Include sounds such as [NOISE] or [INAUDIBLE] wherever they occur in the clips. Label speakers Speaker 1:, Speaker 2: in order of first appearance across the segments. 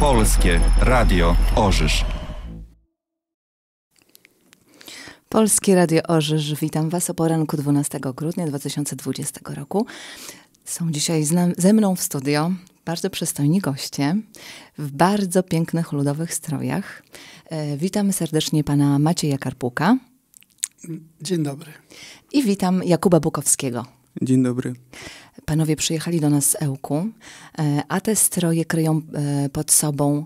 Speaker 1: Polskie Radio Orzysz.
Speaker 2: Polskie Radio Orzysz, witam Was o poranku 12 grudnia 2020 roku. Są dzisiaj z ze mną w studio bardzo przystojni goście w bardzo pięknych ludowych strojach. E, Witamy serdecznie pana Macieja Karpuka. Dzień dobry. I witam Jakuba Bukowskiego. Dzień dobry. Panowie przyjechali do nas z Ełku, e, a te stroje kryją e, pod sobą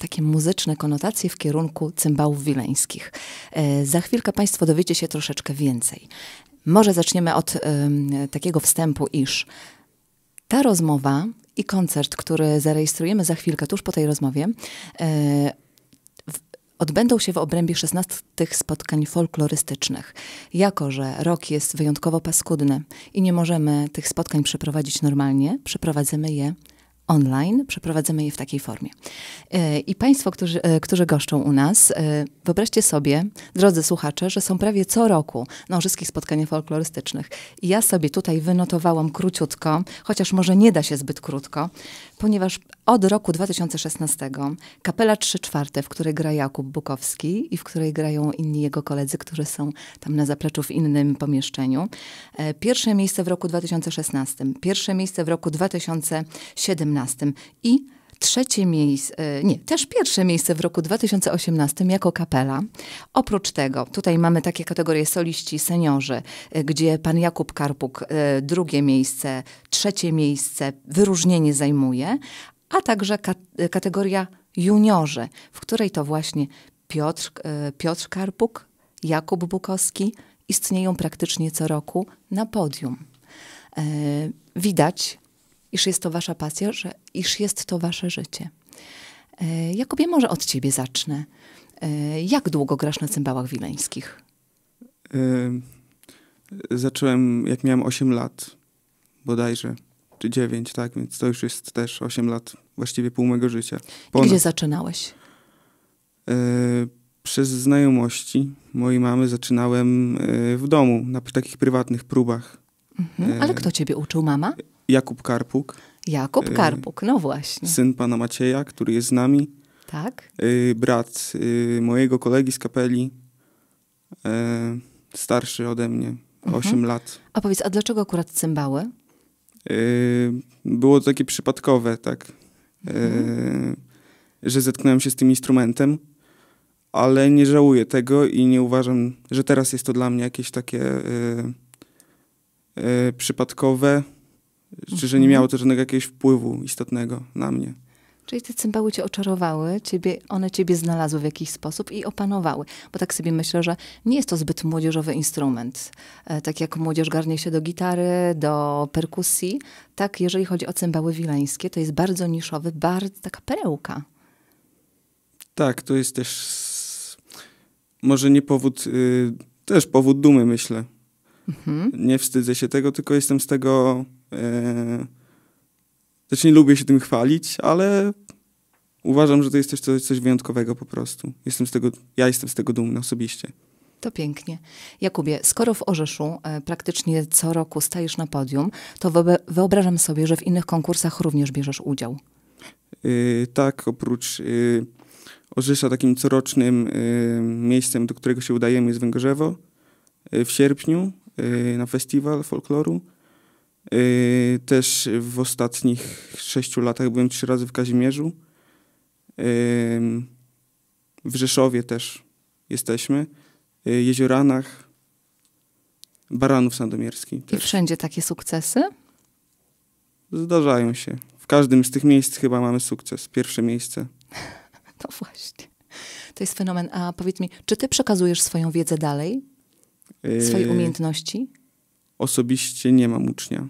Speaker 2: takie muzyczne konotacje w kierunku cymbałów wileńskich. Za chwilkę Państwo dowiecie się troszeczkę więcej. Może zaczniemy od takiego wstępu, iż ta rozmowa i koncert, który zarejestrujemy za chwilkę, tuż po tej rozmowie, e, odbędą się w obrębie 16 spotkań folklorystycznych. Jako, że rok jest wyjątkowo paskudny i nie możemy tych spotkań przeprowadzić normalnie, przeprowadzimy je online, przeprowadzamy je w takiej formie. E, I Państwo, którzy, e, którzy goszczą u nas, e, wyobraźcie sobie, drodzy słuchacze, że są prawie co roku na wszystkich spotkaniach folklorystycznych. I ja sobie tutaj wynotowałam króciutko, chociaż może nie da się zbyt krótko, ponieważ od roku 2016 kapela 3 czwarte, w której gra Jakub Bukowski i w której grają inni jego koledzy, którzy są tam na zapleczu w innym pomieszczeniu. E, pierwsze miejsce w roku 2016, pierwsze miejsce w roku 2017 i trzecie miejsce, nie, też pierwsze miejsce w roku 2018 jako kapela. Oprócz tego, tutaj mamy takie kategorie soliści, seniorzy, e, gdzie pan Jakub Karpuk e, drugie miejsce, trzecie miejsce, wyróżnienie zajmuje, a także e, kategoria juniorzy, w której to właśnie Piotr, Piotr Karpuk, Jakub Bukowski istnieją praktycznie co roku na podium. Widać, iż jest to wasza pasja, że, iż jest to wasze życie. E, Jakobie, może od ciebie zacznę. E, jak długo grasz na cymbałach wileńskich?
Speaker 1: E, zacząłem, jak miałem 8 lat, bodajże, czy 9, tak, więc to już jest też 8 lat, właściwie pół mego życia. Ponad. I gdzie
Speaker 2: zaczynałeś?
Speaker 1: Przez znajomości mojej mamy zaczynałem w domu, na takich prywatnych próbach.
Speaker 2: Mhm. Ale kto ciebie uczył, mama?
Speaker 1: Jakub Karpuk.
Speaker 2: Jakub y, Karpuk, no właśnie.
Speaker 1: Syn pana Macieja, który jest z nami. Tak. Y, brat y, mojego kolegi z kapeli, starszy ode mnie, mhm. 8 lat.
Speaker 2: A powiedz, a dlaczego akurat cymbały?
Speaker 1: Było to takie przypadkowe, tak. Mhm. Że zetknąłem się z tym instrumentem, ale nie żałuję tego i nie uważam, że teraz jest to dla mnie jakieś takie przypadkowe czy że nie miało to żadnego jakiegoś wpływu istotnego na mnie.
Speaker 2: Czyli te cymbały cię oczarowały, ciebie, one ciebie znalazły w jakiś sposób i opanowały. Bo tak sobie myślę, że nie jest to zbyt młodzieżowy instrument. E, tak jak młodzież garnie się do gitary, do perkusji, tak jeżeli chodzi o cymbały wileńskie, to jest bardzo niszowy, bardzo taka perełka.
Speaker 1: Tak, to jest też może nie powód, yy, też powód dumy myślę. Mhm. Nie wstydzę się tego, tylko jestem z tego znaczy nie lubię się tym chwalić, ale uważam, że to jest coś, coś wyjątkowego po prostu. Jestem z tego, ja jestem z tego dumny osobiście.
Speaker 2: To pięknie. Jakubie, skoro w Orzeszu e, praktycznie co roku stajesz na podium, to wyobrażam sobie, że w innych konkursach również bierzesz udział.
Speaker 1: Yy, tak, oprócz yy, Orzesza takim corocznym yy, miejscem, do którego się udajemy jest Węgorzewo yy, w sierpniu yy, na festiwal folkloru. Yy, też w ostatnich sześciu latach byłem trzy razy w Kazimierzu. Yy, w Rzeszowie też jesteśmy. Yy, Jezioranach, Baranów Sandomierski.
Speaker 2: Też. I wszędzie takie sukcesy?
Speaker 1: Zdarzają się. W każdym z tych miejsc chyba mamy sukces. Pierwsze miejsce. To
Speaker 2: [LAUGHS] no właśnie. To jest fenomen. A powiedz mi, czy ty przekazujesz swoją wiedzę dalej? Yy, Swoje umiejętności?
Speaker 1: osobiście nie mam ucznia.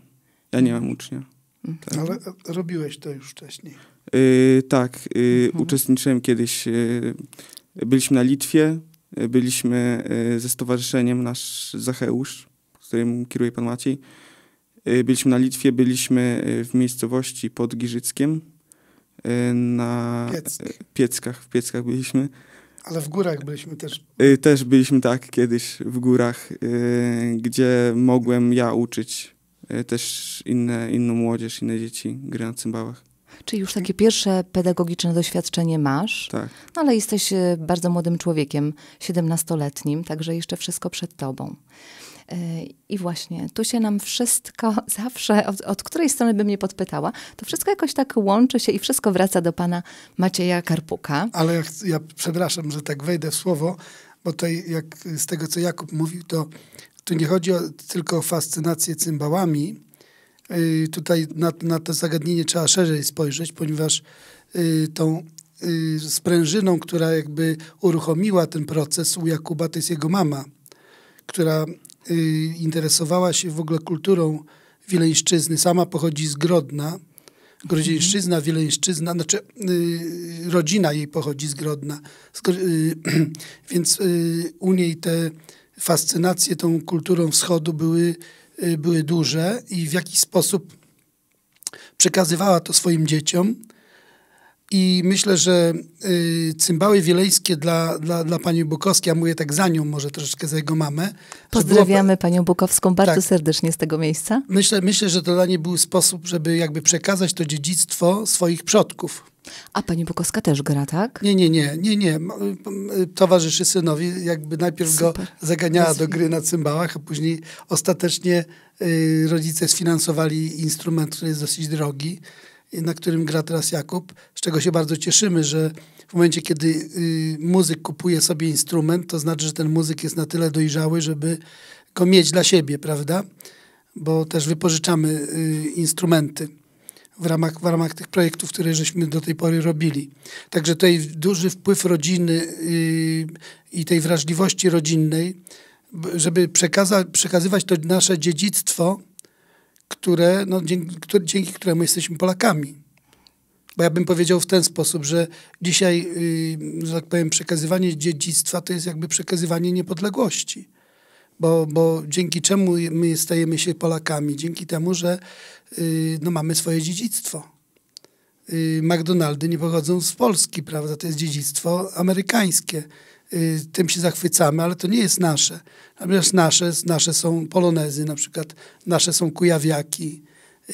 Speaker 1: Ja nie mam ucznia. Mhm. Tak.
Speaker 3: Ale robiłeś to już wcześniej.
Speaker 1: Yy, tak, yy, mhm. uczestniczyłem kiedyś, yy, byliśmy na Litwie, byliśmy ze stowarzyszeniem nasz Zacheusz, którym kieruje pan Maciej. Byliśmy na Litwie, byliśmy w miejscowości pod Giżyckiem, na Pieck. Pieckach, w Pieckach byliśmy.
Speaker 3: Ale w górach byliśmy też.
Speaker 1: Y, też byliśmy tak kiedyś w górach, y, gdzie mogłem ja uczyć y, też inne, inną młodzież, inne dzieci gry na cymbałach.
Speaker 2: Czy już takie pierwsze pedagogiczne doświadczenie masz? Tak. No ale jesteś bardzo młodym człowiekiem, 17-letnim, także jeszcze wszystko przed tobą. I właśnie tu się nam wszystko [LAUGHS] zawsze, od, od, której strony bym nie podpytała, to wszystko jakoś tak łączy się i wszystko wraca do pana Macieja Karpuka. Ale ja,
Speaker 3: ja przepraszam, że tak wejdę w słowo, bo tutaj jak z tego, co Jakub mówił, to tu nie chodzi o, tylko o fascynację cymbałami. Yy, tutaj na, na, to zagadnienie trzeba szerzej spojrzeć, ponieważ yy, tą yy, sprężyną, która jakby uruchomiła ten proces u Jakuba, to jest jego mama, która Y, interesowała się w ogóle kulturą Wileńszczyzny. Sama pochodzi z Grodna. Grodzieńszczyzna, mhm. Wileńszczyzna, znaczy y, rodzina jej pochodzi z Grodna. Z, y, [CLEARS THROAT] więc y, u niej te fascynacje tą kulturą wschodu były, y, były duże i w jakiś sposób przekazywała to swoim dzieciom. I myślę, że y, cymbały wieleńskie dla, dla, dla pani Bukowskiej, a mówię tak za nią, może troszeczkę za jego mamę. Pozdrawiamy
Speaker 2: panią Bukowską bardzo tak, serdecznie z tego miejsca.
Speaker 3: Myślę, myślę, że to dla niej był sposób, żeby jakby przekazać to dziedzictwo swoich przodków. A pani Bukowska też gra, tak? Nie, nie, nie, nie, nie. Towarzyszy synowi, jakby najpierw Super. go zaganiała do gry na cymbałach, a później ostatecznie y, rodzice sfinansowali instrument, który jest dosyć drogi na którym gra teraz Jakub, z czego się bardzo cieszymy, że w momencie, kiedy y, muzyk kupuje sobie instrument, to znaczy, że ten muzyk jest na tyle dojrzały, żeby go mieć dla siebie, prawda? Bo też wypożyczamy y, instrumenty w ramach, w ramach tych projektów, które żeśmy do tej pory robili. Także tutaj duży wpływ rodziny y, i tej wrażliwości rodzinnej, żeby przekaza- przekazywać to nasze dziedzictwo które, no, dzięki, które, dzięki któremu jesteśmy Polakami. Bo ja bym powiedział w ten sposób, że dzisiaj, yy, że tak powiem, przekazywanie dziedzictwa to jest jakby przekazywanie niepodległości. Bo, bo dzięki czemu my stajemy się Polakami? Dzięki temu, że yy, no, mamy swoje dziedzictwo. Yy, McDonaldy nie pochodzą z Polski, prawda? To jest dziedzictwo amerykańskie. Y, tym się zachwycamy, ale to nie jest nasze. Natomiast nasze, nasze są Polonezy na przykład, nasze są Kujawiaki,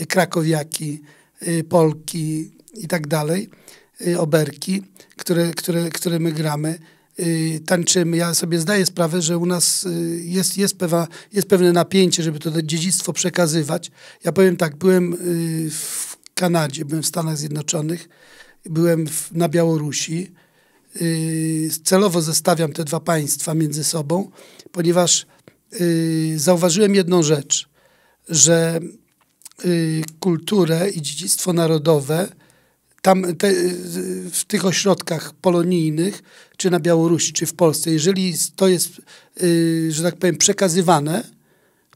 Speaker 3: y, Krakowiaki, y, Polki i tak dalej, Oberki, które, które, które my gramy tańczymy. Ja sobie zdaję sprawę, że u nas jest, jest, pewa, jest pewne napięcie, żeby to dziedzictwo przekazywać. Ja powiem tak, byłem w Kanadzie, byłem w Stanach Zjednoczonych, byłem w, na Białorusi, Y, celowo zestawiam te dwa państwa między sobą, ponieważ y, zauważyłem jedną rzecz, że y, kulturę i dziedzictwo narodowe tam te, w tych ośrodkach polonijnych, czy na Białorusi, czy w Polsce, jeżeli to jest, że tak powiem, przekazywane,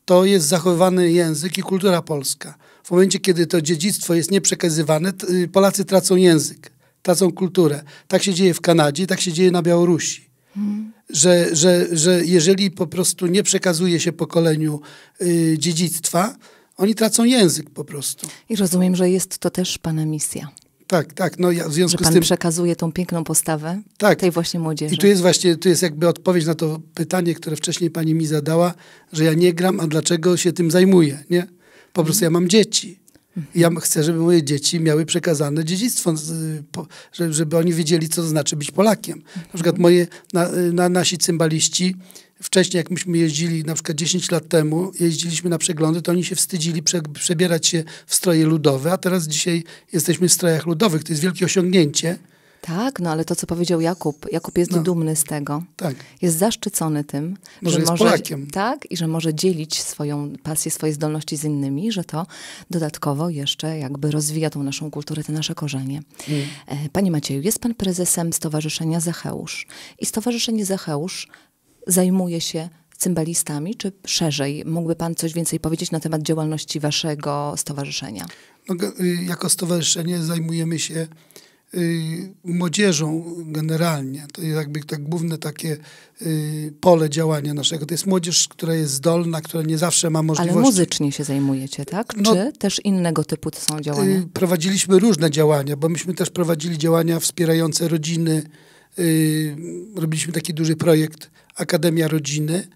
Speaker 3: to jest zachowywany język i kultura polska. W momencie, kiedy to dziedzictwo jest nieprzekazywane, Polacy tracą język tracą kulturę. Tak się dzieje w Kanadzie, tak się dzieje na Białorusi. Że, że, że jeżeli po prostu nie przekazuje się pokoleniu y, dziedzictwa, oni tracą język po prostu.
Speaker 2: I rozumiem, że jest to też pana misja. Tak, tak. No ja w związku że pan z tym... przekazuje tą piękną postawę tak. tej właśnie młodzieży. I tu jest
Speaker 3: właśnie, tu jest jakby odpowiedź na to pytanie, które wcześniej pani mi zadała, że ja nie gram, a dlaczego się tym zajmuję, nie? Po prostu ja mam dzieci ja chcę, żeby moje dzieci miały przekazane dziedzictwo, żeby oni wiedzieli, co to znaczy być Polakiem. Na przykład moje, na, na, nasi cymbaliści, wcześniej jak myśmy jeździli, na przykład 10 lat temu, jeździliśmy na przeglądy, to oni się wstydzili prze, przebierać się w stroje ludowe, a teraz dzisiaj jesteśmy w strojach ludowych. To jest wielkie osiągnięcie
Speaker 2: tak, no ale to, co powiedział Jakub, Jakub jest no. dumny z tego. Tak. Jest zaszczycony tym, może że jest może. Polakiem. Tak, i że może dzielić swoją pasję, swoje zdolności z innymi, że to dodatkowo jeszcze jakby rozwija tą naszą kulturę, te nasze korzenie. Mm. E, panie Macieju, jest pan prezesem Stowarzyszenia Zacheusz. I Stowarzyszenie Zacheusz zajmuje się cymbalistami, czy szerzej? Mógłby Pan coś więcej powiedzieć na temat działalności Waszego stowarzyszenia?
Speaker 3: No, y, jako stowarzyszenie zajmujemy się Y, młodzieżą generalnie. To jest jakby tak główne takie y, pole działania naszego. To jest młodzież, która jest zdolna, która nie zawsze ma możliwości. Ale
Speaker 2: muzycznie się zajmujecie, tak? No, Czy też innego typu to są działania? Y,
Speaker 3: prowadziliśmy różne działania, bo myśmy też prowadzili działania wspierające rodziny. Robiliśmy taki duży projekt Akademia Rodziny,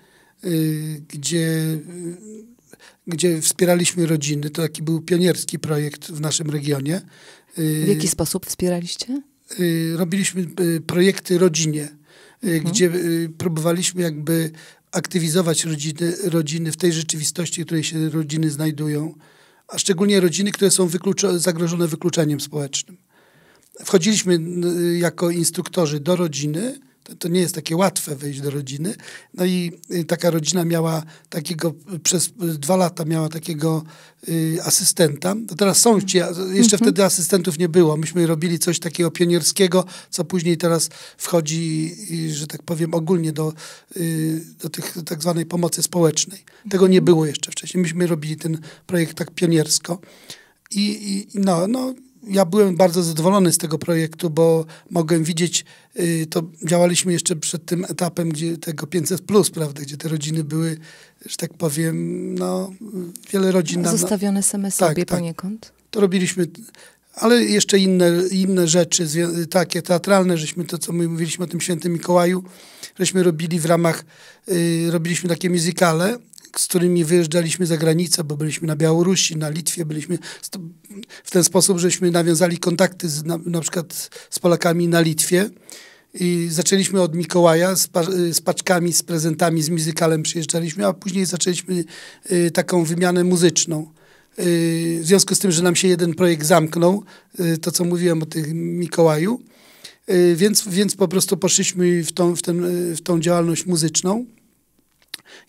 Speaker 3: gdzie gdzie wspieraliśmy rodziny. To taki był pionierski projekt w naszym regionie. W jaki sposób wspieraliście? Y, robiliśmy y, projekty rodzinie, y, mhm. gdzie próbowaliśmy jakby aktywizować rodziny, rodziny w tej rzeczywistości, w której się rodziny znajdują, a szczególnie rodziny, które są wykluczo- zagrożone wykluczeniem społecznym. Wchodziliśmy jako instruktorzy do rodziny, to, to, nie jest takie łatwe wejść do rodziny. No i y, taka rodzina miała takiego, przez y, dwa lata miała takiego y, asystenta. To teraz są ci, jeszcze mhm. wtedy asystentów nie było. Myśmy robili coś takiego pionierskiego, co później teraz wchodzi, y, że tak powiem, ogólnie do, y, do tych tak zwanej pomocy społecznej. Tego nie mhm. było jeszcze wcześniej. Myśmy robili ten projekt tak pioniersko. I, i no, no ja byłem bardzo zadowolony z tego projektu, bo mogłem widzieć, y, to działaliśmy jeszcze przed tym etapem gdzie tego 500, plus, prawda, gdzie te rodziny były, że tak powiem, no, wiele rodzin. Zostawione same tak, sobie tak, poniekąd. To robiliśmy, ale jeszcze inne, inne rzeczy, takie teatralne, żeśmy to, co my mówiliśmy o tym świętym Mikołaju, żeśmy robili w ramach, y, robiliśmy takie muzykale z którymi wyjeżdżaliśmy za granicę, bo byliśmy na Białorusi, na Litwie, byliśmy w ten sposób, żeśmy nawiązali kontakty z, na, na przykład z Polakami na Litwie. I zaczęliśmy od Mikołaja z, pa, z, paczkami, z prezentami, z muzykalem przyjeżdżaliśmy, a później zaczęliśmy y, taką wymianę muzyczną. Y, w związku z tym, że nam się jeden projekt zamknął, y, to co mówiłem o tym Mikołaju, y, więc, więc po prostu poszliśmy w tą, w, ten, y, w tą działalność muzyczną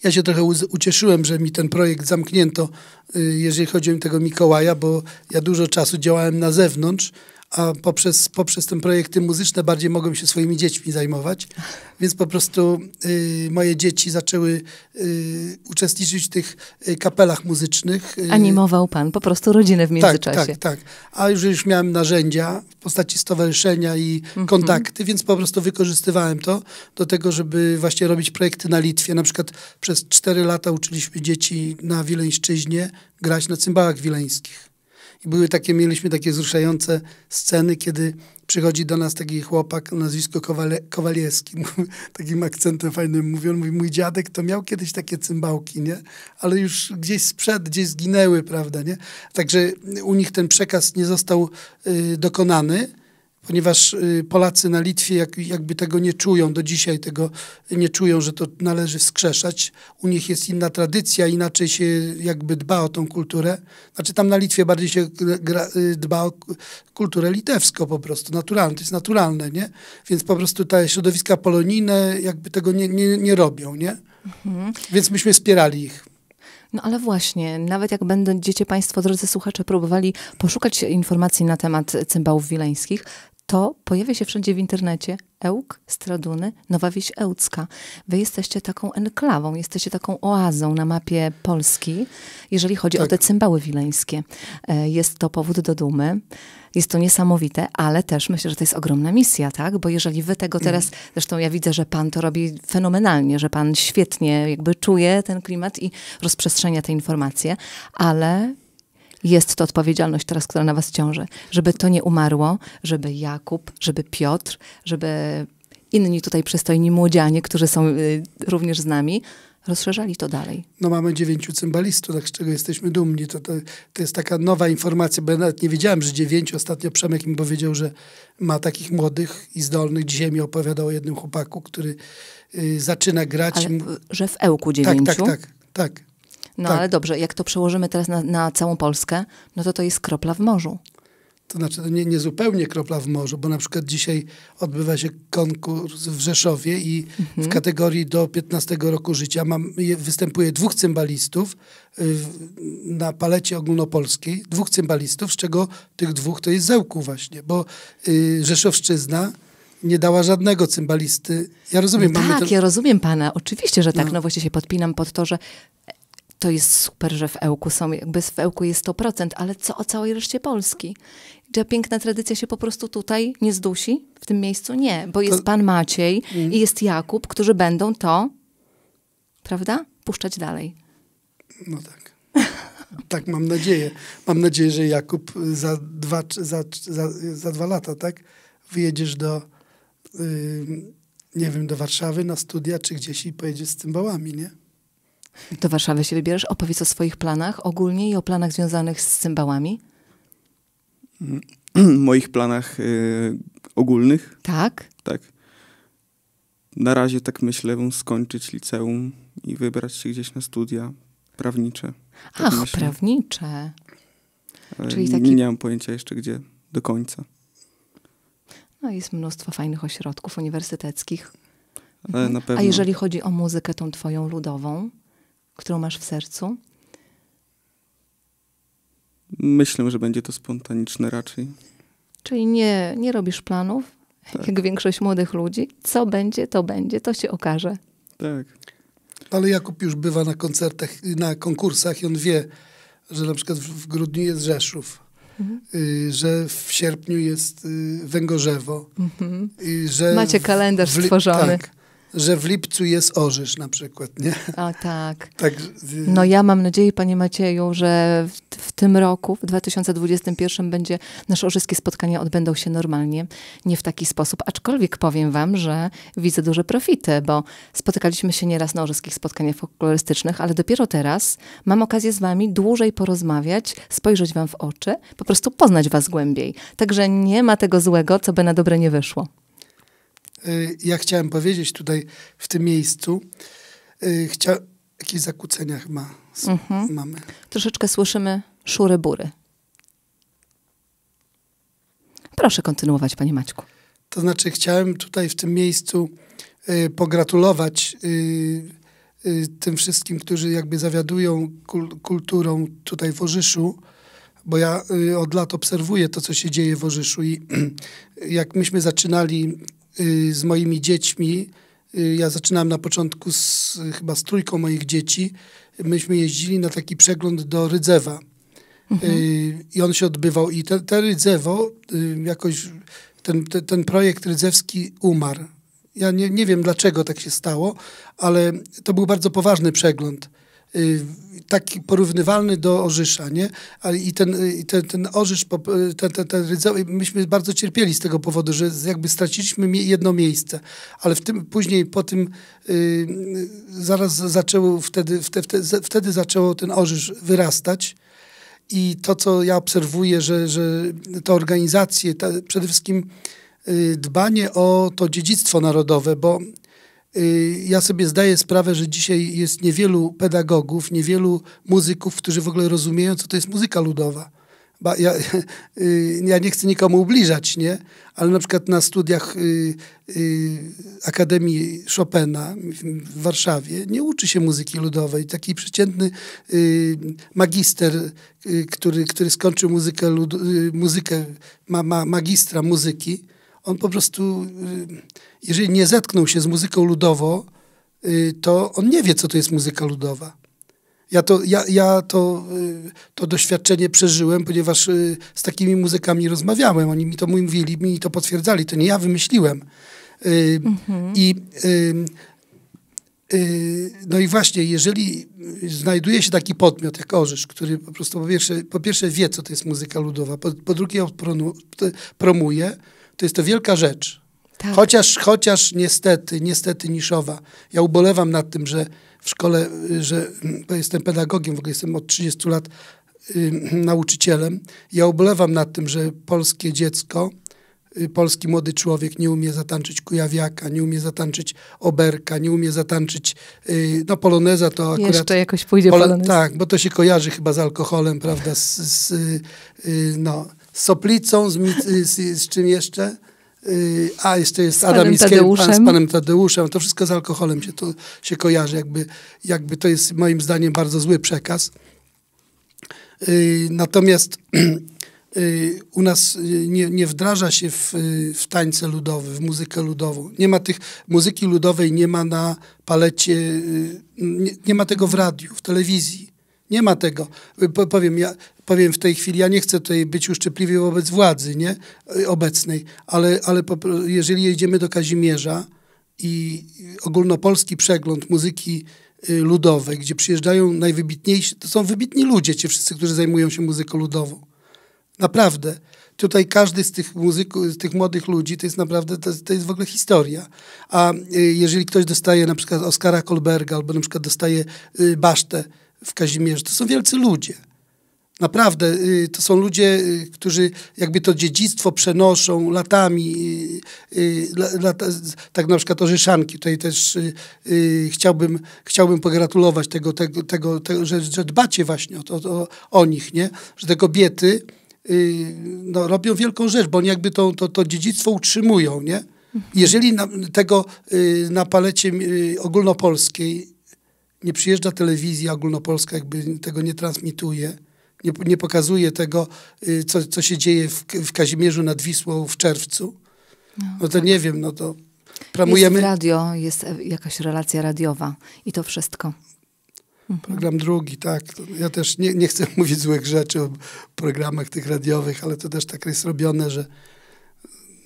Speaker 3: ja się trochę ucieszyłem, że mi ten projekt zamknięto, y, jeżeli chodzi o tego Mikołaja, bo ja dużo czasu działałem na zewnątrz a poprzez, poprzez te projekty muzyczne bardziej mogłem się swoimi dziećmi zajmować. Więc po prostu y, moje dzieci zaczęły y, uczestniczyć w tych y, kapelach muzycznych. Y, Animował
Speaker 2: pan po prostu rodzinę w tak, międzyczasie. Tak, tak,
Speaker 3: tak. A już, już miałem narzędzia w postaci stowarzyszenia i mhm. kontakty, więc po prostu wykorzystywałem to do tego, żeby właśnie robić projekty na Litwie. Na przykład przez cztery lata uczyliśmy dzieci na Wileńszczyźnie grać na cymbałach wileńskich. I były takie, mieliśmy takie wzruszające sceny, kiedy przychodzi do nas taki chłopak o nazwisku Kowale, Kowalewski, [LAUGHS] takim akcentem fajnym mówi, on mówi, mój dziadek to miał kiedyś takie cymbałki, nie? Ale już gdzieś sprzed, gdzieś zginęły, prawda, nie? Także u nich ten przekaz nie został y, dokonany, ponieważ y, Polacy na Litwie jak, jakby tego nie czują, do dzisiaj tego nie czują, że to należy wskrzeszać. U nich jest inna tradycja, inaczej się jakby dba o tą kulturę. Znaczy tam na Litwie bardziej się gra, y, dba o kulturę litewską po prostu, naturalne, to jest naturalne, nie? Więc po prostu te środowiska polonijne jakby tego nie, nie, nie robią, nie? Mhm. Więc myśmy wspierali ich.
Speaker 2: No ale właśnie, nawet jak będziecie Państwo, drodzy słuchacze, próbowali poszukać informacji na temat cymbałów wileńskich, to pojawia się wszędzie w internecie Ełk, Straduny, Nowa Wieś Ełcka. Wy jesteście taką enklawą, jesteście taką oazą na mapie Polski, jeżeli chodzi tak. o te cymbały wileńskie. E, jest to powód do dumy, jest to niesamowite, ale też myślę, że to jest ogromna misja, tak? Bo jeżeli wy tego mhm. teraz, zresztą ja widzę, że pan to robi fenomenalnie, że pan świetnie jakby czuje ten klimat i rozprzestrzenia te informacje, ale jest to odpowiedzialność teraz, która na was ciąży. Żeby to nie umarło, żeby Jakub, żeby Piotr, żeby inni tutaj przystojni młodzianie, którzy są y, również z nami, rozszerzali to dalej.
Speaker 3: No mamy dziewięciu cymbalistów, tak z czego jesteśmy dumni. To, to, to jest taka nowa informacja, bo ja nawet nie wiedziałem, że dziewięciu. Ostatnio Przemek mi powiedział, że ma takich młodych i zdolnych. Dzisiaj mi opowiadał o jednym chłopaku, który y, zaczyna grać. Ale, że w Ełku tak, tak, dziewięciu? Tak, tak,
Speaker 2: tak. tak. No tak. ale dobrze, jak to przełożymy teraz na, na, całą Polskę, no to to jest kropla w morzu.
Speaker 3: To znaczy, to nie, nie zupełnie kropla w morzu, bo na przykład dzisiaj odbywa się konkurs w Rzeszowie i mhm. w kategorii do 15 roku życia mam, występuje dwóch cymbalistów y, na palecie ogólnopolskiej, dwóch cymbalistów, z czego tych dwóch to jest Zełku właśnie, bo y, Rzeszowszczyzna nie dała żadnego cymbalisty. Ja rozumiem. No tak, ten... ja
Speaker 2: rozumiem pana. Oczywiście, że tak. No. no właśnie się podpinam pod to, że to jest super, że w Ełku są, jakby w Ełku jest 100%, ale co o całej reszcie Polski? Czy piękna tradycja się po prostu tutaj nie zdusi? W tym miejscu? Nie, bo jest to... pan Maciej mm. i jest Jakub, którzy będą to, prawda, puszczać dalej.
Speaker 3: No tak. [LAUGHS] tak, mam nadzieję. Mam nadzieję, że Jakub za dwa, za, za, za dwa lata, tak, wyjedziesz do... Yy, nie wiem, do Warszawy na studia czy gdzieś i pojedziesz z cymbałami,
Speaker 2: nie? Do Warszawy się wybierasz? Opowiedz o swoich planach ogólnie i o planach związanych z cymbałami.
Speaker 1: Mm, [CLEARS THROAT] moich planach y, ogólnych? Tak. Tak. Na razie tak myślę, skończyć liceum i wybrać się gdzieś na studia prawnicze.
Speaker 2: Tak Ach, myślę. prawnicze.
Speaker 1: E, Czyli taki... Nie miałem pojęcia jeszcze gdzie do końca.
Speaker 2: No jest mnóstwo fajnych ośrodków uniwersyteckich.
Speaker 1: Mhm. A jeżeli
Speaker 2: chodzi o muzykę tą twoją ludową? którą masz w sercu?
Speaker 1: Myślę, że będzie to spontaniczne raczej.
Speaker 2: Czyli nie, nie robisz planów, tak. jak większość młodych ludzi. Co będzie, to będzie, to się okaże.
Speaker 1: Tak.
Speaker 3: Ale Jakub już bywa na koncertach, na konkursach i on wie, że na przykład w grudniu jest Rzeszów, mhm. Y, że w sierpniu jest y, Węgorzewo. Mhm. Y, że Macie kalendarz w, stworzony. Tak, że w lipcu jest orzysz na przykład, nie?
Speaker 2: O tak. tak. No ja mam nadzieję, panie Macieju, że w, w tym roku, w 2021 będzie, nasze orzyskie spotkania odbędą się normalnie, nie w taki sposób, aczkolwiek powiem wam, że widzę duże profity, bo spotykaliśmy się nieraz na orzyskich spotkaniach folklorystycznych, ale dopiero teraz mam okazję z wami dłużej porozmawiać, spojrzeć wam w oczy, po prostu poznać was głębiej. Także nie ma tego złego, co by na dobre nie wyszło.
Speaker 3: Y, ja chciałem powiedzieć tutaj w tym miejscu, y, chcia... jakieś zakłócenia chyba
Speaker 2: mhm. mamy. Troszeczkę słyszymy szury bury. Proszę kontynuować, panie Maćku. To
Speaker 3: znaczy, chciałem tutaj w tym miejscu y, pogratulować y, y, tym wszystkim, którzy jakby zawiadują kul kulturą tutaj w Orzyszu, bo ja y, od lat obserwuję to, co się dzieje w Orzyszu i [CLEARS THROAT] jak myśmy zaczynali Y, z moimi dziećmi. Y, ja zaczynałem na początku z, chyba z trójką moich dzieci. Myśmy jeździli na taki przegląd do Rydzewa. Mhm. Y, I on się odbywał. I te, te Rydzewo, jakoś ten, te, ten projekt rydzewski umarł. Ja nie, nie wiem dlaczego tak się stało, ale to był bardzo poważny przegląd. Y, taki porównywalny do orzysza, nie? Ale y, i ten, ten, ten orzysz, y, ten, ten, ten rydzeł, myśmy bardzo cierpieli z tego powodu, że jakby straciliśmy jedno miejsce, ale w tym później po tym zaraz zaczęło wtedy, wtedy, wtedy zaczęło ten orzysz wyrastać. I to, co ja obserwuję, że, że te organizacje, ta, przede wszystkim dbanie o to dziedzictwo narodowe, bo Y, ja sobie zdaję sprawę, że dzisiaj jest niewielu pedagogów, niewielu muzyków, którzy w ogóle rozumieją, co to jest muzyka ludowa. Ba, ja, [LAUGHS] y, ja, nie chcę nikomu ubliżać, nie? ale na przykład na studiach y, y, Akademii Chopina w Warszawie nie uczy się muzyki ludowej. Taki przeciętny y, magister, y, który, który skończył muzykę, lud, muzykę ma, ma, magistra muzyki, on po prostu, y, jeżeli nie zetknął się z muzyką ludową, y, to on nie wie, co to jest muzyka ludowa. Ja to, ja, ja to, y, to doświadczenie przeżyłem, ponieważ z takimi muzykami rozmawiałem. Oni mi to mówili, mi to potwierdzali. To nie ja wymyśliłem. Mhm. I no i właśnie, jeżeli znajduje się taki podmiot jak Orzysz, który po prostu po pierwsze, po pierwsze wie, co to jest muzyka ludowa, po, po drugie ją promuje, to jest to wielka rzecz. Tak. Chociaż, chociaż niestety, niestety niszowa. Ja ubolewam nad tym, że w szkole, że mm, jestem pedagogiem, w ogóle jestem od 30 lat y, nauczycielem. Ja ubolewam nad tym, że polskie dziecko, y, polski młody człowiek nie umie zatanczyć kujawiaka, nie umie zatanczyć oberka, nie umie zatanczyć, y, no poloneza to akurat... Jeszcze jakoś pójdzie polonez. Tak, bo to się kojarzy chyba z alkoholem, prawda, z, z y, no z Soplicą, z, y, z, z czym jeszcze? Y, a jeszcze jest z Adam Pan z panem Tadeuszem. To wszystko z alkoholem się, to, się kojarzy. Jakby, jakby to jest moim zdaniem bardzo zły przekaz. Y, natomiast [CLEARS THROAT] u nas nie, nie wdraża się w, w tańce ludowe, w muzykę ludową. Nie ma tych, muzyki ludowej nie ma na palecie, nie, nie ma tego w radiu, w telewizji. Nie ma tego. Y, powiem, ja, powiem w tej chwili, ja nie chcę tutaj być uszczypliwy wobec władzy nie? Y, obecnej, ale, ale po, jeżeli jedziemy do Kazimierza i ogólnopolski przegląd muzyki y, ludowej, gdzie przyjeżdżają najwybitniejsi, to są wybitni ludzie, ci wszyscy, którzy zajmują się muzyką ludową. Naprawdę. Tutaj każdy z tych z tych młodych ludzi, to jest naprawdę, to, to jest w ogóle historia. A jeżeli ktoś dostaje na przykład Oskara Kolberga, albo na przykład dostaje Basztę, w Kazimierzu. To są wielcy ludzie. Naprawdę, y, to są ludzie, y, którzy jakby to dziedzictwo przenoszą latami. Y, tak na przykład Orzeszanki. Tutaj też chciałbym, chciałbym pogratulować tego, tego, tego, tego że, że, dbacie właśnie o, o, o nich, nie? że te kobiety no, robią wielką rzecz, bo oni jakby to, to, to dziedzictwo utrzymują. Nie? Mhm. Jeżeli na, tego na palecie ogólnopolskiej nie przyjeżdża telewizja ogólnopolska, jakby tego nie transmituje, nie, nie pokazuje tego, y, co, co się dzieje w, w Kazimierzu nad Wisłą w czerwcu. No, no to tak. nie wiem, no to pramujemy.
Speaker 2: Jest radio, jest e, jakaś relacja radiowa i to wszystko. Mhm. Program drugi, tak. Ja też nie, nie chcę [LAUGHS] mówić złych rzeczy o
Speaker 3: programach tych radiowych, ale to też tak jest robione, że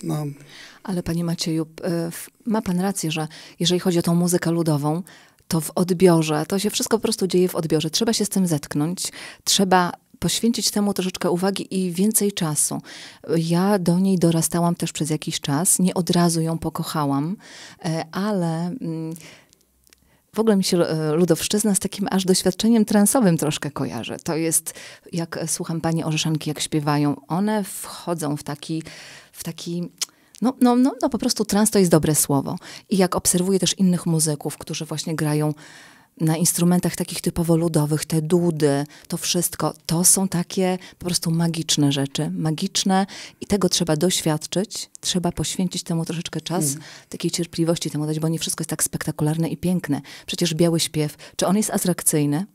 Speaker 3: no...
Speaker 2: Ale panie Macieju, e, ma pan rację, że jeżeli chodzi o tą muzykę ludową, to w odbiorze. To się wszystko po prostu dzieje w odbiorze. Trzeba się z tym zetknąć, trzeba poświęcić temu troszeczkę uwagi i więcej czasu. Ja do niej dorastałam też przez jakiś czas, nie od razu ją pokochałam, e, ale. Mm, w ogóle mi się e, Ludowszczyzna z takim aż doświadczeniem transowym troszkę kojarzy. To jest, jak słucham pani Orzeszanki, jak śpiewają, one wchodzą w taki, w taki no, no, no, no po prostu trans to jest dobre słowo. I jak obserwuję też innych muzyków, którzy właśnie grają na instrumentach takich typowo ludowych, te dudy, to wszystko, to są takie po prostu magiczne rzeczy, magiczne i tego trzeba doświadczyć, trzeba poświęcić temu troszeczkę czas, mm. takiej cierpliwości temu dać, bo nie wszystko jest tak spektakularne i piękne. Przecież biały śpiew, czy on jest atrakcyjny?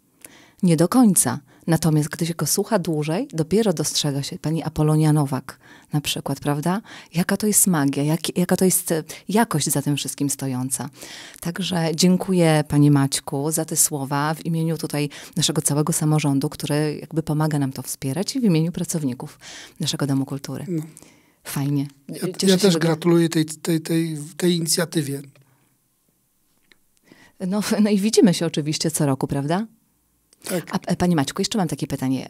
Speaker 2: Nie do końca. Natomiast gdy się go słucha dłużej, dopiero dostrzega się pani Apolonia Nowak na przykład, prawda? Jaka to jest magia, jak, jaka to jest e, jakość za tym wszystkim stojąca. Także dziękuję pani Maćku za te słowa w imieniu tutaj naszego całego samorządu, który jakby pomaga nam to wspierać i w imieniu pracowników naszego Domu Kultury. No. Fajnie. Ja, ja też gratuluję tej, tej, tej, tej inicjatywie. No, [LAUGHS] no i widzimy się oczywiście co roku, prawda? Tak. A, e, panie Maćku, jeszcze mam takie pytanie.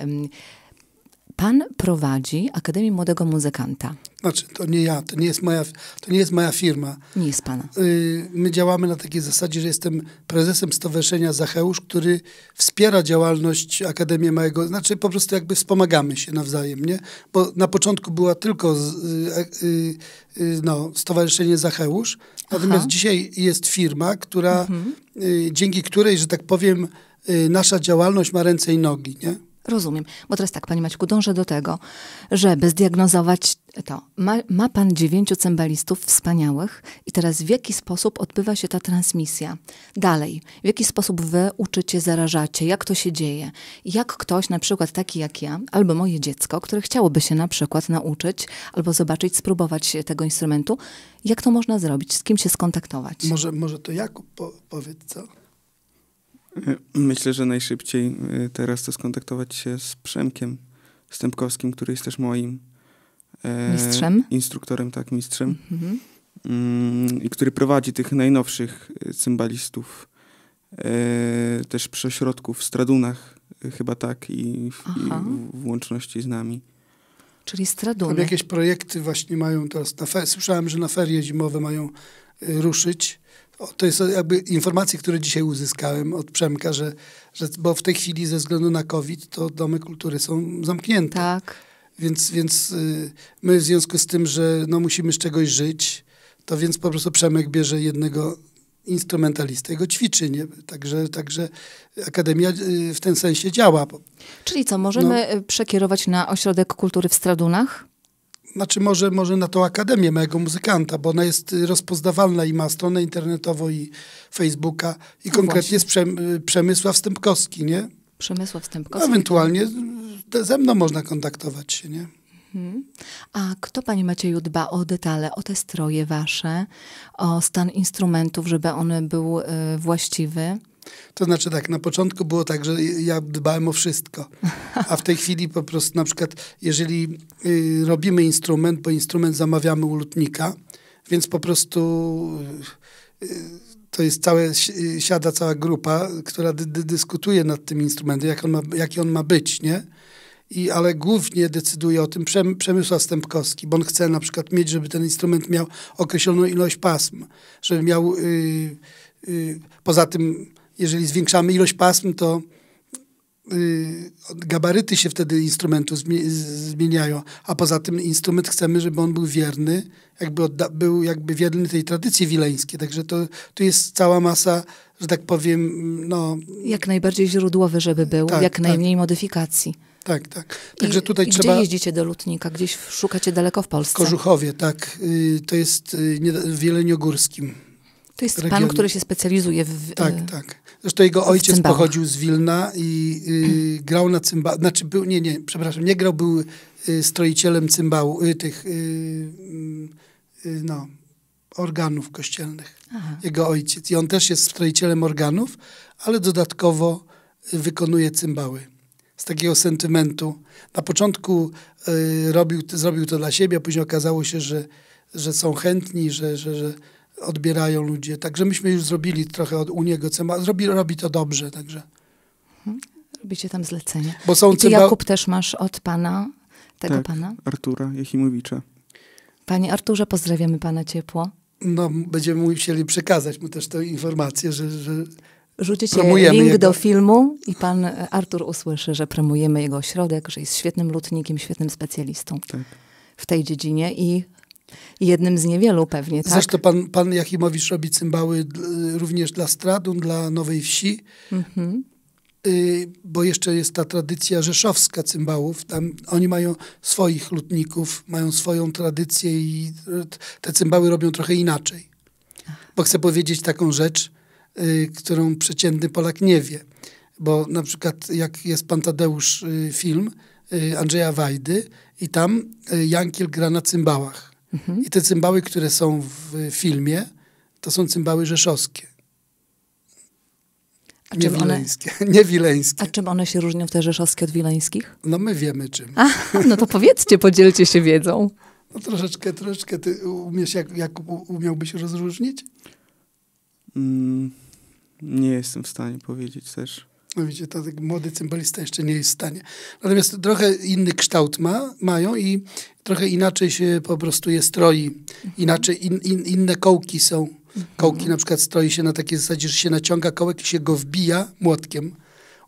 Speaker 2: Pan prowadzi Akademię Młodego Muzykanta. Znaczy, to nie ja, to nie jest moja, to nie jest
Speaker 3: moja firma. Nie jest pana. Y, my działamy na takiej zasadzie, że jestem prezesem Stowarzyszenia Zacheusz, który wspiera działalność Akademii Małego, znaczy po prostu jakby wspomagamy się nawzajem, nie? Bo na początku była tylko y, e, y, no, Stowarzyszenie Zacheusz, natomiast Aha. dzisiaj jest firma, która, mhm. dzięki której, że tak powiem, Y, nasza działalność ma ręce i nogi, nie?
Speaker 2: Rozumiem. Bo teraz tak, Panie Maćku, dążę do tego, żeby zdiagnozować to. Ma, ma, Pan dziewięciu cymbalistów wspaniałych i teraz w jaki sposób odbywa się ta transmisja? Dalej, w jaki sposób Wy uczycie, zarażacie? Jak to się dzieje? Jak ktoś, na przykład taki jak ja, albo moje dziecko, które chciałoby się na przykład nauczyć, albo zobaczyć, spróbować tego instrumentu, jak to można zrobić? Z kim się skontaktować? Może, może to Jakub po,
Speaker 3: powiedz co?
Speaker 1: Y, myślę, że najszybciej y, teraz to skontaktować się z Przemkiem Stępkowskim, który jest też moim e, mistrzem. Instruktorem, tak, mistrzem. Mhm. Mm, I który prowadzi tych najnowszych y, cymbalistów e, też przy ośrodku w Stradunach, chyba tak, i w, i w łączności z nami.
Speaker 3: Czyli Straduny. Tam jakieś projekty właśnie mają teraz, na słyszałem, że na ferie zimowe mają ruszyć to jest jakby informacje, które dzisiaj uzyskałem od Przemka, że, że bo w tej chwili ze względu na COVID to domy kultury są zamknięte. Tak. Więc, więc y, my w związku z tym, że no musimy z czegoś żyć, to więc po prostu Przemek bierze jednego instrumentalistę jego ćwiczy. Nie? Także, także Akademia y, w ten sensie działa.
Speaker 2: Czyli co, możemy no. Y, przekierować na Ośrodek Kultury w Stradunach?
Speaker 3: znaczy może, może na tą Akademię mojego Muzykanta, bo ona jest y, rozpoznawalna i ma stronę internetową i Facebooka i no konkretnie z Przem y, Przemysław Stępkowski, nie? Przemysław Stępkowski. ewentualnie y, ze mną można kontaktować się, nie?
Speaker 2: Mhm. A kto, Panie Macieju, dba o detale, o te stroje wasze, o stan instrumentów, żeby on był y, właściwy? To
Speaker 3: znaczy tak, na początku było tak, że ja dbałem o wszystko, a w tej chwili po prostu na przykład, jeżeli y, robimy instrument, bo instrument zamawiamy u lutnika, więc po prostu... Y, to jest całe, siada cała grupa, która dy, dy, dyskutuje nad tym instrumentem, jak on ma, jaki on ma być, nie? I, ale głównie decyduje o tym Przemysław Stępkowski, bo on chce na przykład mieć, żeby ten instrument miał określoną ilość pasm, żeby miał, yy, yy, poza tym jeżeli zwiększamy ilość pasm, to y, gabaryty się wtedy instrumentu zmieniają, a poza tym instrument chcemy, żeby on był wierny, jakby był jakby wierny tej tradycji wileńskiej, także to to jest cała masa, że tak powiem, no...
Speaker 2: Jak najbardziej źródłowy, żeby był, tak, jak tak. najmniej modyfikacji. Tak, tak. Także I, tutaj i trzeba... Gdzie jeździcie do Lutnika? Gdzieś szukacie daleko w Polsce? Kożuchowie, tak. Y, to jest y,
Speaker 3: w Jeleniogórskim. To jest regionie. pan, który się
Speaker 2: specjalizuje w... Tak, tak.
Speaker 3: Zresztą jego ojciec pochodził z Wilna i y, [CLEARS THROAT] grał na cymbał, znaczy był, nie, nie, przepraszam, nie grał, był y, stroicielem cymbału, y, tych, y, y, y, no, organów kościelnych. Aha. Jego ojciec. I on też jest stroicielem organów, ale dodatkowo wykonuje cymbały z takiego sentymentu. Na początku y, robił, zrobił to dla siebie, a później okazało się, że, że są chętni, że, że, że, odbierają ludzie. Także myśmy już zrobili trochę od, u niego, co zrobi robi to dobrze, także.
Speaker 2: Mhm. Robicie tam zlecenie. Bo są I ty, cymbał... Jakub, też masz od pana, tego tak, pana?
Speaker 1: Artura Jechimowicza.
Speaker 2: Panie Arturze, pozdrawiamy pana ciepło.
Speaker 3: No, będziemy musieli przekazać mu też tę informację, że, że Rzucicie link jego...
Speaker 2: do filmu i pan e, Artur usłyszy, że promujemy jego ośrodek, że jest świetnym lutnikiem, świetnym specjalistą tak. w tej dziedzinie i jednym z niewielu pewnie, tak? Zresztą
Speaker 3: pan, pan Jakimowicz robi cymbały również dla Stradun, dla Nowej Wsi. Mhm. Y, bo jeszcze jest ta tradycja rzeszowska cymbałów. Tam oni mają swoich lutników, mają swoją tradycję i te cymbały robią trochę inaczej. Bo chcę powiedzieć taką rzecz, y, którą przeciętny Polak nie wie. Bo na przykład jak jest Pan Tadeusz y, film y, Andrzeja Wajdy i tam y, Jankiel gra na cymbałach. Mhm. I te cymbały, które są w filmie, to są cymbały rzeszowskie. A nie wileńskie.
Speaker 2: One, [LAUGHS] nie wileńskie. A czym one się różnią, te rzeszowskie od wileńskich? No my wiemy czym. Aha, no to powiedzcie, podzielcie się wiedzą.
Speaker 3: No troszeczkę, troszeczkę. Ty umiesz, jak, jak umiałbyś rozróżnić?
Speaker 1: Mm, nie jestem w stanie powiedzieć też.
Speaker 3: No widzicie, to tak młody cymbalista jeszcze nie jest w stanie. Natomiast trochę inny kształt ma, mają i trochę inaczej się po prostu je stroi. Mhm. Inaczej, in, in, inne kołki są. Mhm. Kołki na przykład stroi się na takiej zasadzie, że się naciąga kołek i się go wbija młotkiem.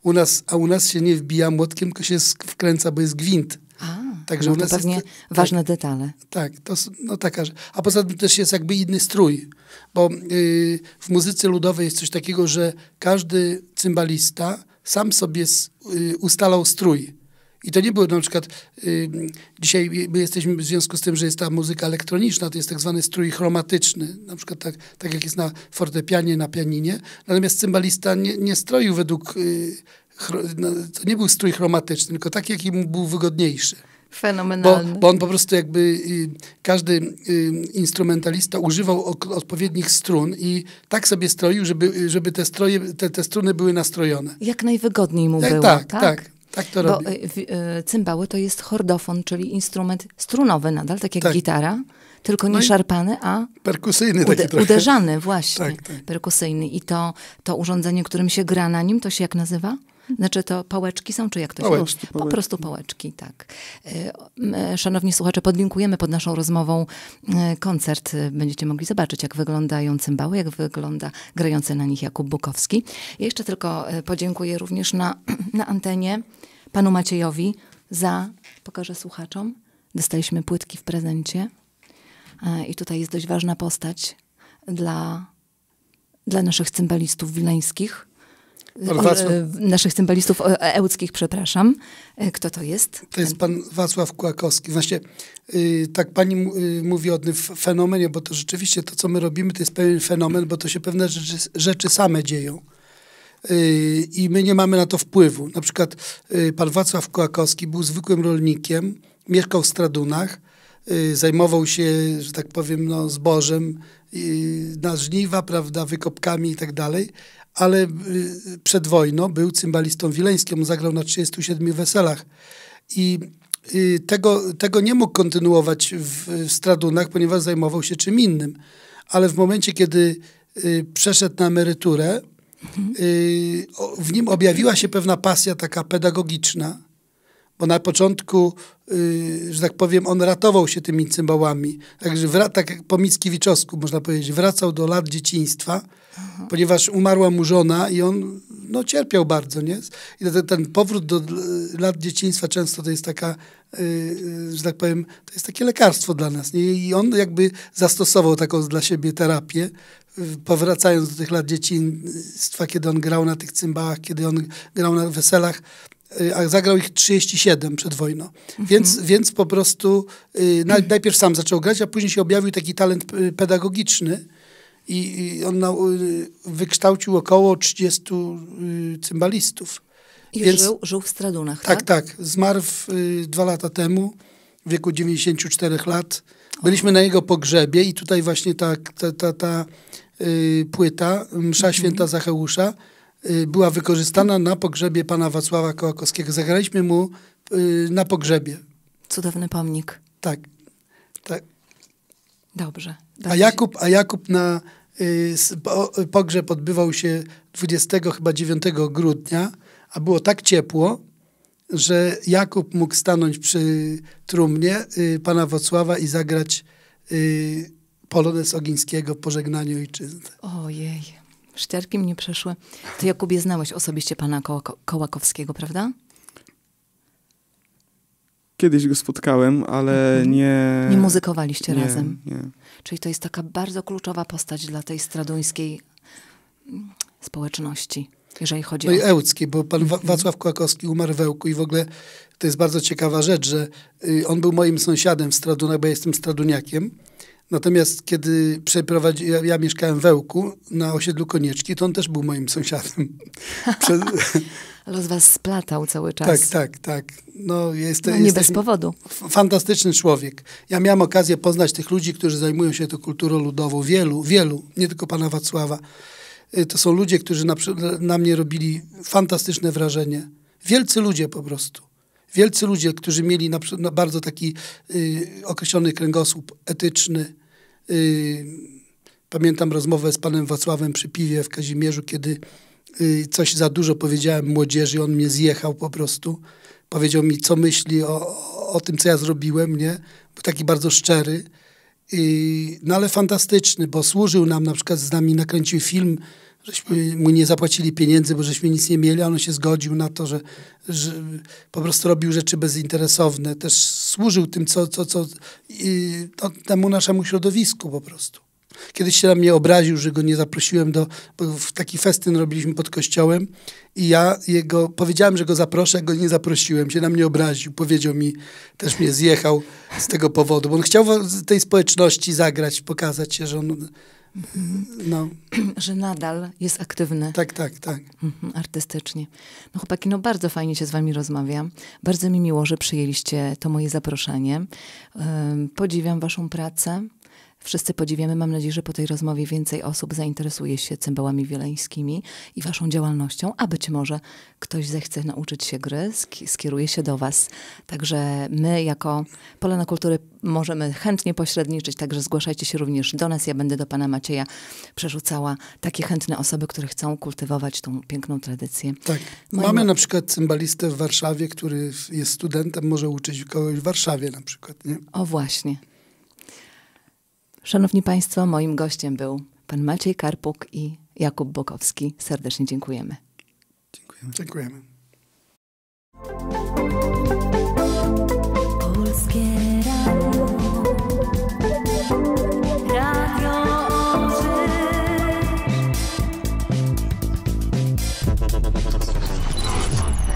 Speaker 3: U nas, a u nas się nie wbija młotkiem, tylko się wkręca, bo jest gwint. A. Także no to pewnie jest, tak.
Speaker 2: ważne tak, detale. Tak,
Speaker 3: to no taka, a poza tym też jest jakby inny strój, bo yy, w muzyce ludowej jest coś takiego, że każdy cymbalista sam sobie z, yy, ustalał strój. I to nie było na przykład, y, dzisiaj my jesteśmy w związku z tym, że jest ta muzyka elektroniczna, to jest tak zwany strój chromatyczny, na przykład tak, tak jak jest na fortepianie, na pianinie. Natomiast cymbalista nie, nie stroił według, y, chro, no, to nie był strój chromatyczny, tylko taki, jaki mu był wygodniejszy.
Speaker 2: Fenomenalny. Bo, bo
Speaker 3: on po prostu jakby y, każdy y, instrumentalista używał odpowiednich strun i tak sobie stroił, żeby, żeby te, stroje, te, te struny były
Speaker 2: nastrojone. Jak najwygodniej mu tak, było, tak? tak. tak. tak to robi. Bo y, y, cymbały to jest chordofon, czyli instrument strunowy nadal, tak jak tak. gitara, tylko no nie no szarpany, a
Speaker 3: perkusyjny ude taki uderzany
Speaker 2: właśnie, tak, tak. perkusyjny. I to, to urządzenie, którym się gra na nim, to się jak nazywa? Znaczy to pałeczki są, czy jak to się pałeczki, Po prostu pałeczki, tak. E, szanowni słuchacze, podlinkujemy pod naszą rozmową e, koncert. Będziecie mogli zobaczyć, jak wyglądają cymbały, jak wygląda grający na nich Jakub Bukowski. Ja jeszcze tylko e, podziękuję również na, [CLEARS THROAT] na antenie panu Maciejowi za, pokażę słuchaczom, dostaliśmy płytki w prezencie. I tutaj jest dość ważna postać dla, dla naszych cymbalistów wileńskich. Wacław... naszych cymbalistów ełckich, e, przepraszam. E, kto to jest? To jest pan
Speaker 3: Wacław Kłakowski. Właśnie yy, tak pani yy, mówi o tym fenomenie, bo to rzeczywiście to, co my robimy, to jest pewien fenomen, bo to się pewne rzeczy, rzeczy same dzieją. Y, I my nie mamy na to wpływu. Na przykład y, pan Wacław Kłakowski był zwykłym rolnikiem, mieszkał w Stradunach, y, zajmował się, że tak powiem, no, zbożem na żniwa, prawda, wykopkami i tak dalej ale y, przed wojną był cymbalistą wileńskim, zagrał na 37 weselach i y, tego, tego nie mógł kontynuować w, w Stradunach, ponieważ zajmował się czym innym. Ale w momencie, kiedy y, przeszedł na emeryturę, mhm. w nim objawiła się pewna pasja taka pedagogiczna, bo na początku, yy, że tak powiem, on ratował się tymi cymbałami. Także wra- tak jak po Mickiewiczowsku, można powiedzieć, wracał do lat dzieciństwa, Aha. ponieważ umarła mu żona i on no, cierpiał bardzo. Nie? I ten, ten powrót do lat dzieciństwa często to jest taka, yy, że tak powiem, to jest takie lekarstwo dla nas. Nie? I on jakby zastosował taką dla siebie terapię, powracając do tych lat dzieciństwa, kiedy on grał na tych cymbałach, kiedy on grał na weselach, a zagrał ich 37 przed wojną. Mhm. Więc, więc po prostu y, najpierw sam zaczął grać, a później się objawił taki talent y, pedagogiczny i, on na, y, wykształcił około 30 cymbalistów. I więc, żył, żył w Stradunach, tak? Tak, tak. Zmarł dwa lata temu w wieku 94 lat. Byliśmy na jego pogrzebie i tutaj właśnie ta, ta, ta, ta płyta Msza mhm. Święta Zacheusza Y, była wykorzystana na pogrzebie pana Wacława Kołakowskiego. Zagraliśmy mu y, na pogrzebie.
Speaker 2: Cudowny pomnik. Tak. tak. Dobrze.
Speaker 3: A Jakub, a Jakub na y, pogrzeb odbywał się 20 chyba 9 grudnia, a było tak ciepło, że Jakub mógł stanąć przy trumnie pana Wacława i zagrać Polonez Ogińskiego
Speaker 2: pożegnaniu Ojczyzny. Ojej. Sztiarki mnie przeszły. Ty, Jakubie, znałeś osobiście pana Kołakowskiego, prawda?
Speaker 1: Kiedyś go spotkałem, ale mhm. nie... Nie muzykowaliście nie, razem. Nie.
Speaker 2: Czyli to jest taka bardzo kluczowa postać dla tej straduńskiej mm, społeczności, jeżeli chodzi no o... i Ełcki,
Speaker 3: bo pan Wa mhm. Wacław Kołakowski umarł w Ełku i w ogóle to jest bardzo ciekawa rzecz, że y, on był moim sąsiadem w Stradunach, bo ja jestem straduniakiem Natomiast kiedy przeprowadziłem, ja, ja mieszkałem w Ełku na osiedlu Konieczki, to on też był moim sąsiadem. [LAUGHS] Przez... Los was splatał cały czas. Tak, tak, tak. No, jest, no nie bez powodu. Fantastyczny człowiek. Ja miałem okazję poznać tych ludzi, którzy zajmują się tą kulturą ludową. Wielu, wielu, nie tylko pana Wacława. Y, to są ludzie, którzy na, na mnie robili fantastyczne wrażenie. Wielcy ludzie po prostu wielcy ludzie, którzy mieli na, na bardzo taki y, określony kręgosłup etyczny. Y, pamiętam rozmowę z panem Wacławem przy piwie w Kazimierzu, kiedy y, coś za dużo powiedziałem młodzieży, on mnie zjechał po prostu. Powiedział mi, co myśli o, o tym, co ja zrobiłem, nie? Był taki bardzo szczery. Y, no ale fantastyczny, bo służył nam, na przykład z nami nakręcił film żeśmy mu nie zapłacili pieniędzy, bo żeśmy nic nie mieli, a on się zgodził na to, że, że, po prostu robił rzeczy bezinteresowne, też służył tym, co, co, co i, temu naszemu środowisku po prostu. Kiedyś się na mnie obraził, że go nie zaprosiłem do, bo w taki festyn robiliśmy pod kościołem i ja jego, powiedziałem, że go zaproszę, go nie zaprosiłem, się na mnie obraził, powiedział mi, też mnie zjechał z tego powodu, bo on chciał tej społeczności zagrać, pokazać się, że on
Speaker 2: no. [CLEARS THROAT] że nadal jest aktywny. Tak, tak, tak. Mhm, artystycznie. No chłopaki, no bardzo fajnie się z wami rozmawiam. Bardzo mi miło, że przyjęliście to moje zaproszenie. Podziwiam waszą pracę wszyscy podziwiamy. Mam nadzieję, że po tej rozmowie więcej osób zainteresuje się cymbałami wieleńskimi i waszą działalnością, a być może ktoś zechce nauczyć się gry, skieruje się do was. Także my jako Polena Kultury możemy chętnie pośredniczyć, także zgłaszajcie się również do nas. Ja będę do pana Macieja przerzucała takie chętne osoby, które chcą kultywować tą piękną tradycję. Tak.
Speaker 3: Moim... Mamy na przykład cymbalistę w Warszawie, który jest studentem, może uczyć kogoś w
Speaker 2: Warszawie na przykład. Nie? O właśnie. Szanowni Państwo, moim gościem był pan Maciej Karpuk i Jakub Bokowski. Serdecznie dziękujemy.
Speaker 3: Dziękujemy. dziękujemy.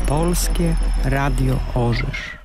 Speaker 1: Polskie Radio Orzysz.